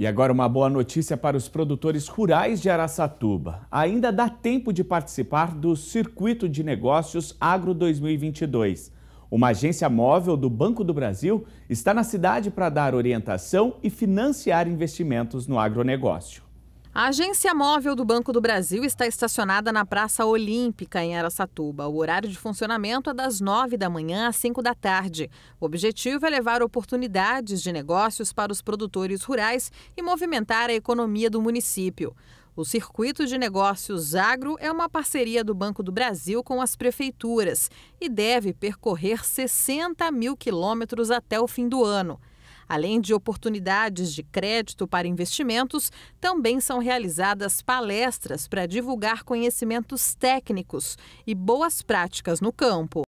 E agora uma boa notícia para os produtores rurais de Araçatuba. Ainda dá tempo de participar do Circuito de Negócios Agro 2022. Uma agência móvel do Banco do Brasil está na cidade para dar orientação e financiar investimentos no agronegócio. A agência móvel do Banco do Brasil está estacionada na Praça Olímpica, em Aracatuba. O horário de funcionamento é das 9 da manhã às 5 da tarde. O objetivo é levar oportunidades de negócios para os produtores rurais e movimentar a economia do município. O Circuito de Negócios Agro é uma parceria do Banco do Brasil com as prefeituras e deve percorrer 60 mil quilômetros até o fim do ano. Além de oportunidades de crédito para investimentos, também são realizadas palestras para divulgar conhecimentos técnicos e boas práticas no campo.